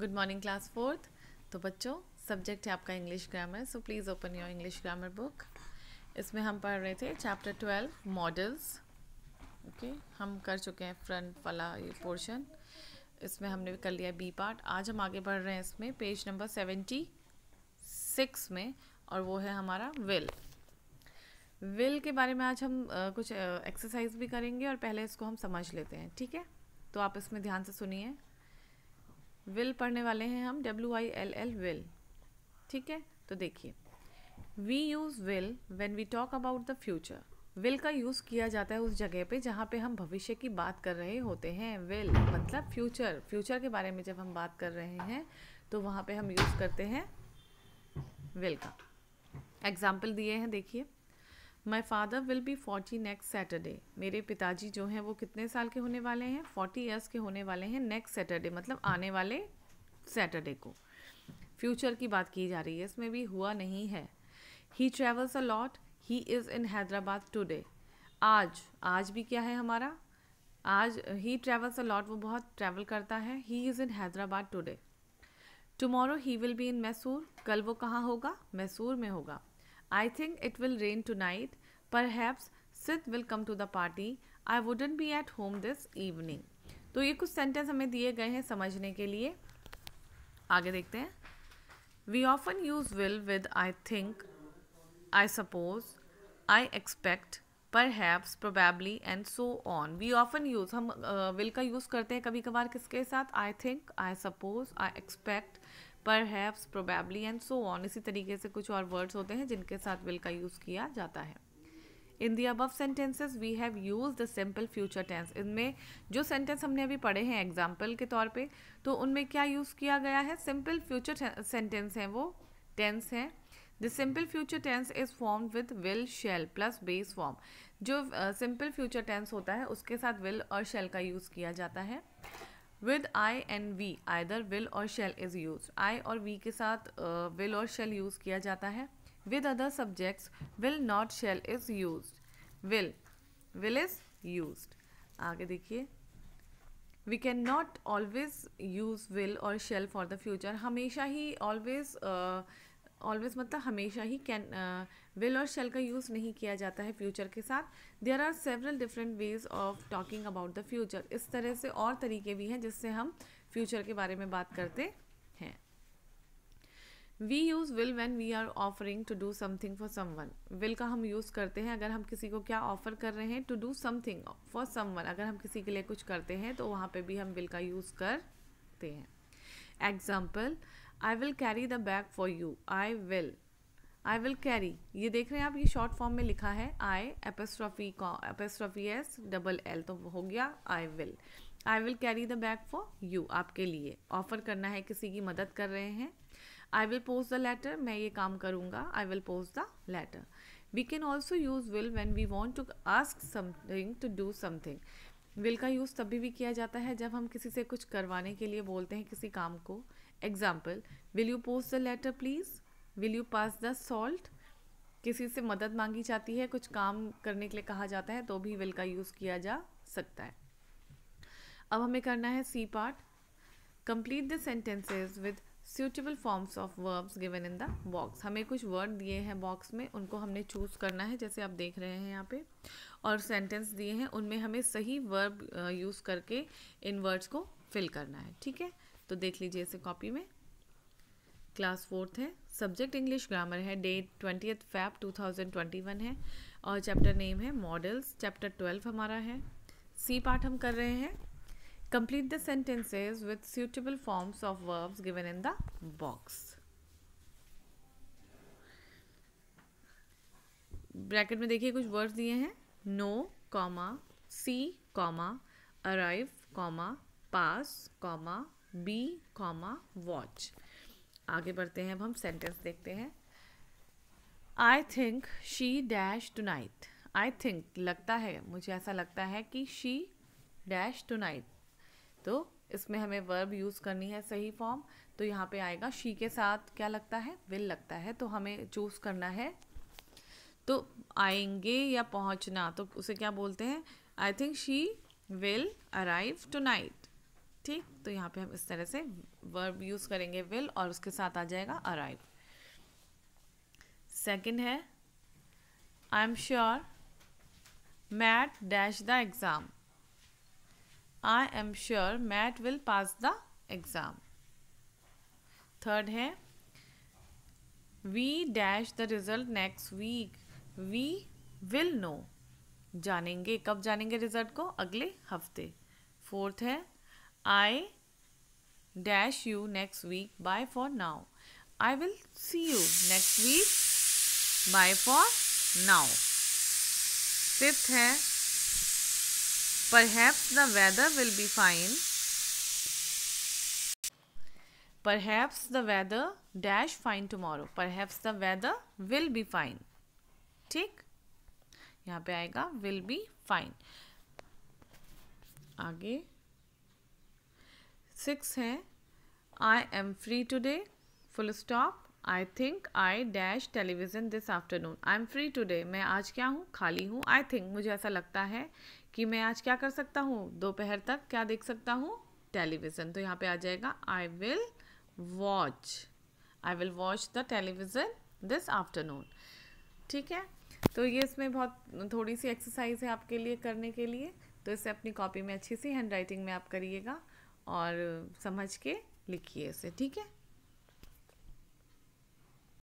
Good morning class fourth तो बच्चों subject है आपका English grammar so please open your English grammar book इसमें हम पढ़ रहे थे चैप्टर ट्वेल्व मॉडल्स ओके हम कर चुके हैं फ्रंट वाला ये पोर्शन इसमें हमने कर लिया बी पार्ट आज हम आगे बढ़ रहे हैं इसमें पेज नंबर सेवेंटी सिक्स में और वो है हमारा विल विल के बारे में आज हम आ, कुछ एक्सरसाइज भी करेंगे और पहले इसको हम समझ लेते हैं ठीक है तो आप इसमें ध्यान से सुनिए विल पढ़ने वाले हैं हम W I L L will ठीक है तो देखिए we use will when we talk about the future will का यूज़ किया जाता है उस जगह पे जहाँ पे हम भविष्य की बात कर रहे होते हैं विल मतलब फ्यूचर फ्यूचर के बारे में जब हम बात कर रहे हैं तो वहाँ पे हम यूज़ करते हैं विल का एग्जाम्पल दिए हैं देखिए my father will be forty next Saturday मेरे पिताजी जो हैं वो कितने साल के होने वाले हैं फोर्टी ईयर्स के होने वाले हैं नेक्स्ट सैटरडे मतलब आने वाले सैटरडे को फ्यूचर की बात की जा रही है इसमें भी हुआ नहीं है he travels a lot he is in Hyderabad today आज आज भी क्या है हमारा आज ही ट्रेवल्स अ लॉट वो बहुत ट्रैवल करता है he is in Hyderabad today tomorrow he will be in Mysore कल वो कहाँ होगा मैसूर में होगा it will rain tonight perhaps Sid will come to the party I wouldn't be at home this evening तो ये कुछ सेंटेंस हमें दिए गए हैं समझने के लिए आगे देखते हैं we often use will with I think I suppose I expect perhaps probably and so on we often use हम विल uh, का यूज़ करते हैं कभी कभार किसके साथ I think I suppose I expect पर perhaps, probably and so on इसी तरीके से कुछ और वर्ड्स होते हैं जिनके साथ विल का यूज़ किया जाता है in the above sentences we have use the simple future tense इनमें जो सेंटेंस हमने अभी पढ़े हैं एग्जाम्पल के तौर पे तो उनमें क्या यूज़ किया गया है सिंपल फ्यूचर सेंटेंस हैं वो टेंस हैं the simple future tense is form with will shall plus base form जो सिंपल फ्यूचर टेंस होता है उसके साथ विल और शेल का यूज़ किया जाता है with I and we either will और शेल इज़ यूज आई और वी के साथ विल और शेल यूज़ किया जाता है with other subjects will not shall is use will will is use आगे देखिए we can not always use will और शेल फॉर द फ्यूचर हमेशा ही ऑलवेज़ ऑलवेज मतलब हमेशा ही कैन विल और शेल का यूज़ नहीं किया जाता है फ्यूचर के साथ there are several different ways of talking about the future इस तरह से और तरीके भी हैं जिससे हम फ्यूचर के बारे में बात करते हैं we use will when we are offering to do something for someone will का हम यूज़ करते हैं अगर हम किसी को क्या ऑफर कर रहे हैं to do something for someone अगर हम किसी के लिए कुछ करते हैं तो वहाँ पर भी हम विल का यूज़ करते हैं example I will carry the bag for you I will I will carry ये देख रहे हैं आप ये शॉर्ट फॉर्म में लिखा है I apostrophe apostrophe s double L तो हो गया I will I will carry the bag for you आपके लिए ऑफर करना है किसी की मदद कर रहे हैं I will post the letter मैं ये काम करूँगा I will post the letter we can also use will when we want to ask something to do something will का यूज़ तभी भी किया जाता है जब हम किसी से कुछ करवाने के लिए बोलते हैं किसी काम को example will you post the letter please will you pass the salt किसी से मदद मांगी जाती है कुछ काम करने के लिए कहा जाता है तो भी विल का यूज़ किया जा सकता है अब हमें करना है C part complete the sentences with suitable forms of verbs given in the box हमें कुछ word दिए हैं box में उनको हमने choose करना है जैसे आप देख रहे हैं यहाँ पे और sentence दिए हैं उनमें हमें सही verb use करके इन words को fill करना है ठीक है तो देख लीजिए इसे कॉपी में क्लास फोर्थ है सब्जेक्ट इंग्लिश ग्रामर है डेट ट्वेंटी फैब 2021 है और चैप्टर नेम है मॉडल्स चैप्टर ट्वेल्व हमारा है सी पार्ट हम कर रहे हैं Complete the sentences with suitable forms of verbs given in the box. Bracket में देखिए कुछ वर्ड्स दिए हैं know comma see comma arrive comma pass comma be comma watch आगे बढ़ते हैं अब हम सेंटेंस देखते हैं I think she dash tonight I think लगता है मुझे ऐसा लगता है कि शी डैश टू नाइट तो इसमें हमें वर्ब यूज़ करनी है सही फॉर्म तो यहाँ पे आएगा शी के साथ क्या लगता है विल लगता है तो हमें चूज़ करना है तो आएंगे या पहुँचना तो उसे क्या बोलते हैं I think she will arrive tonight ठीक तो यहाँ पे हम इस तरह से वर्ब यूज़ करेंगे विल और उसके साथ आ जाएगा अराइव सेकेंड है I am sure Matt dash the exam I am sure Matt will pass the exam third है we dash the result next week we will know जानेंगे कब जानेंगे रिज़ल्ट को अगले हफ्ते फोर्थ है I dash you next week bye for now I will see you next week bye for now fifth है Perhaps the weather will be fine. Perhaps the weather dash fine tomorrow. Perhaps the weather will be fine. ठीक यहाँ पे आएगा will be fine. आगे six है I am free today full stop I think I dash television this afternoon I am free today मैं आज क्या हूँ खाली हूँ आई थिंक मुझे ऐसा लगता है कि मैं आज क्या कर सकता हूँ दोपहर तक क्या देख सकता हूँ टेलीविज़न तो यहाँ पे आ जाएगा I will watch I will watch the television this afternoon ठीक है तो ये इसमें बहुत थोड़ी सी एक्सरसाइज है आपके लिए करने के लिए तो इसे अपनी कॉपी में अच्छी सी हैंड राइटिंग में आप करिएगा और समझ के लिखिए इसे ठीक है